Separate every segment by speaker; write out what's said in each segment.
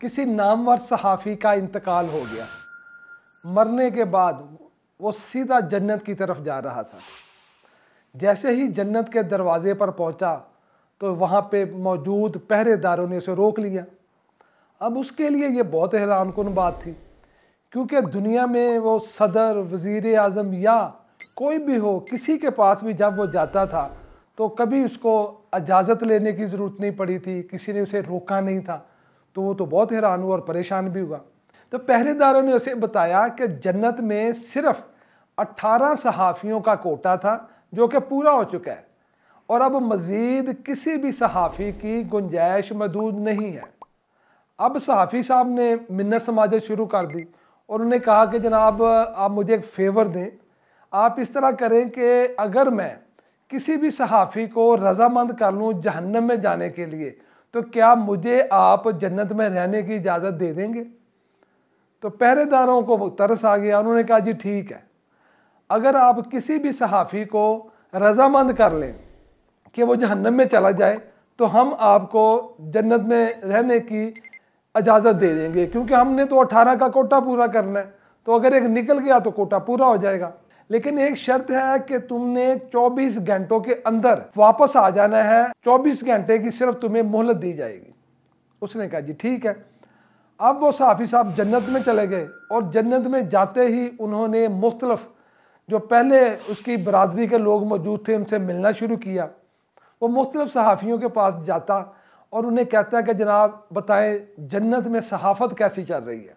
Speaker 1: किसी नामवर सहाफ़ी का इंतकाल हो गया मरने के बाद वो सीधा जन्नत की तरफ जा रहा था जैसे ही जन्नत के दरवाज़े पर पहुंचा तो वहाँ पे मौजूद पहरेदारों ने उसे रोक लिया अब उसके लिए ये बहुत हैरान कन बात थी क्योंकि दुनिया में वो सदर वज़ी अजम या कोई भी हो किसी के पास भी जब वो जाता था तो कभी उसको इजाज़त लेने की ज़रूरत नहीं पड़ी थी किसी ने उसे रोका नहीं था तो वो तो बहुत हैरान हुआ और परेशान भी हुआ तो पहरेदारों ने उसे बताया कि जन्नत में सिर्फ 18 सहाफ़ियों का कोटा था जो कि पूरा हो चुका है और अब मज़ीद किसी भी सहाफ़ी की गुंजाइश मदूद नहीं है अब सहाफ़ी साहब ने मन्नत समाज शुरू कर दी और उन्होंने कहा कि जनाब आप मुझे एक फ़ेवर दें आप इस तरह करें कि अगर मैं किसी भी सहाफ़ी को रजामंद कर लूँ जहन्नम में जाने के लिए तो क्या मुझे आप जन्नत में रहने की इजाज़त दे देंगे तो पहरेदारों को तरस आ गया उन्होंने कहा जी ठीक है अगर आप किसी भी सहाफ़ी को रजामंद कर लें कि वो जहन्नम में चला जाए तो हम आपको जन्नत में रहने की इजाज़त दे देंगे क्योंकि हमने तो अठारह का कोटा पूरा करना है तो अगर एक निकल गया तो कोटा पूरा हो जाएगा लेकिन एक शर्त है कि तुमने 24 घंटों के अंदर वापस आ जाना है 24 घंटे की सिर्फ तुम्हें मोहलत दी जाएगी उसने कहा जी ठीक है अब वो साफ़ी साहब जन्नत में चले गए और जन्नत में जाते ही उन्होंने मुख्तलफ जो पहले उसकी बरदरी के लोग मौजूद थे उनसे मिलना शुरू किया वो मुख्तलिफ सहाफ़ियों के पास जाता और उन्हें कहता है कि जनाब बताएं जन्नत में सहाफ़त कैसी चल रही है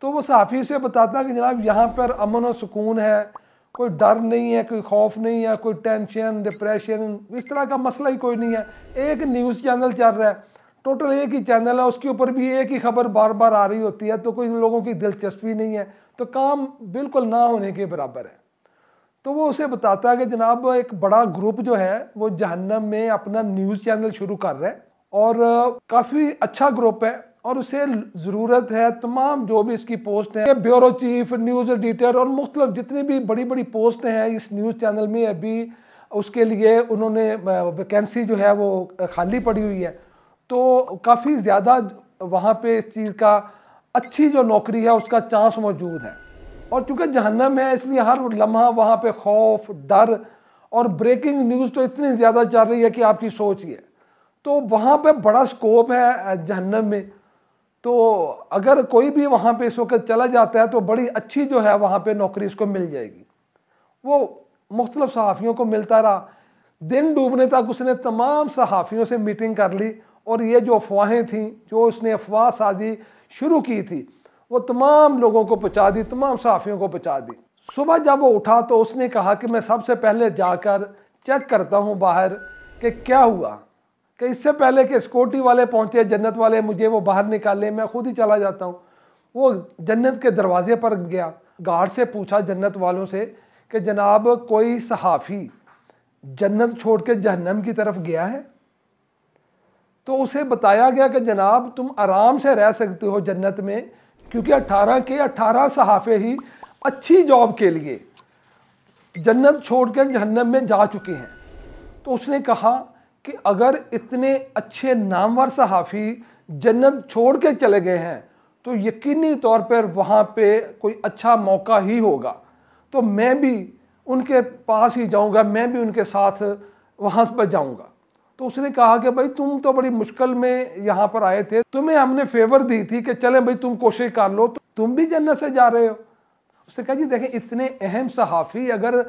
Speaker 1: तो वो सहाफ़ी से बताता कि जनाब यहाँ पर अमन और सुकून है कोई डर नहीं है कोई खौफ नहीं है कोई टेंशन डिप्रेशन इस तरह का मसला ही कोई नहीं है एक न्यूज़ चैनल चल रहा है टोटल एक ही चैनल है उसके ऊपर भी एक ही खबर बार बार आ रही होती है तो कोई लोगों की दिलचस्पी नहीं है तो काम बिल्कुल ना होने के बराबर है तो वो उसे बताता है कि जनाब एक बड़ा ग्रुप जो है वो जहन्नम में अपना न्यूज़ चैनल शुरू कर रहे हैं और काफ़ी अच्छा ग्रुप है और उसे ज़रूरत है तमाम जो भी इसकी पोस्ट है ब्यूरो चीफ न्यूज़ एडिटर और मुख्तल जितनी भी बड़ी बड़ी पोस्ट हैं इस न्यूज़ चैनल में अभी उसके लिए उन्होंने वैकेंसी जो है वो खाली पड़ी हुई है तो काफ़ी ज़्यादा वहाँ पे इस चीज़ का अच्छी जो नौकरी है उसका चांस मौजूद है और चूँकि जहन्नम है इसलिए हर लम्हा वहाँ पे खौफ डर और ब्रेकिंग न्यूज़ तो इतनी ज़्यादा चल रही है कि आपकी सोच ही है तो वहाँ पे बड़ा स्कोप है जहन्नम में तो अगर कोई भी वहाँ पे इस वक्त चला जाता है तो बड़ी अच्छी जो है वहाँ पे नौकरी इसको मिल जाएगी वो मुख्तलिफ सहाफ़ियों को मिलता रहा दिन डूबने तक उसने तमाम सहाफ़ियों से मीटिंग कर ली और ये जो अफवाहें थीं जो उसने अफवाह साजी शुरू की थी वो तमाम लोगों को पहुँचा दी तमाम सहाफ़ियों को पहुँचा दी सुबह जब वो उठा तो उसने कहा कि मैं सबसे पहले जाकर चेक करता हूँ बाहर कि क्या हुआ कि इससे पहले कि सिक्योरिटी वाले पहुंचे जन्नत वाले मुझे वो बाहर निकाले मैं खुद ही चला जाता हूँ वो जन्नत के दरवाजे पर गया गार्ड से पूछा जन्नत वालों से कि जनाब कोई सहाफ़ी जन्नत छोड़ के जहन्नम की तरफ गया है तो उसे बताया गया कि जनाब तुम आराम से रह सकते हो जन्नत में क्योंकि 18 के 18 सहाफ़े ही अच्छी जॉब के लिए जन्नत छोड़ के जहन्नम में जा चुके हैं तो उसने कहा कि अगर इतने अच्छे नामवर सहाफ़ी जन्नत छोड़ के चले गए हैं तो यकीनी तौर पर वहाँ पे कोई अच्छा मौका ही होगा तो मैं भी उनके पास ही जाऊँगा मैं भी उनके साथ वहाँ पर जाऊँगा तो उसने कहा कि भाई तुम तो बड़ी मुश्किल में यहाँ पर आए थे तुम्हें हमने फेवर दी थी कि चले भाई तुम कोशिश कर लो तो तुम भी जन्नत से जा रहे हो उसने कहा जी देखें इतने अहम सहाफ़ी अगर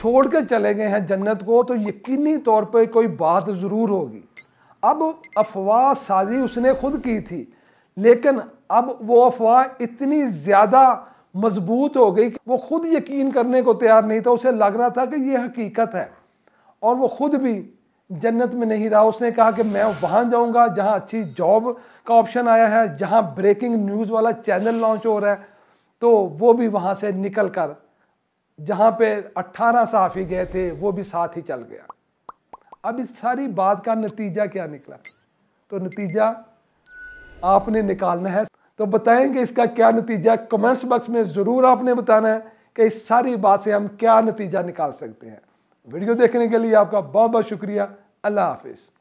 Speaker 1: छोड़ कर चले गए हैं जन्नत को तो यकीनी तौर पर कोई बात ज़रूर होगी अब अफवाह साजी उसने खुद की थी लेकिन अब वो अफवाह इतनी ज़्यादा मजबूत हो गई कि वो खुद यकीन करने को तैयार नहीं था उसे लग रहा था कि ये हकीकत है और वो खुद भी जन्नत में नहीं रहा उसने कहा कि मैं वहाँ जाऊँगा जहाँ अच्छी जॉब का ऑप्शन आया है जहाँ ब्रेकिंग न्यूज़ वाला चैनल लॉन्च हो रहा है तो वो भी वहाँ से निकल कर जहां पे 18 साफी गए थे वो भी साथ ही चल गया अब इस सारी बात का नतीजा क्या निकला तो नतीजा आपने निकालना है तो बताएंगे इसका क्या नतीजा कमेंट्स बॉक्स में ज़रूर आपने बताना है कि इस सारी बात से हम क्या नतीजा निकाल सकते हैं वीडियो देखने के लिए आपका बहुत बहुत शुक्रिया अल्लाह हाफिज़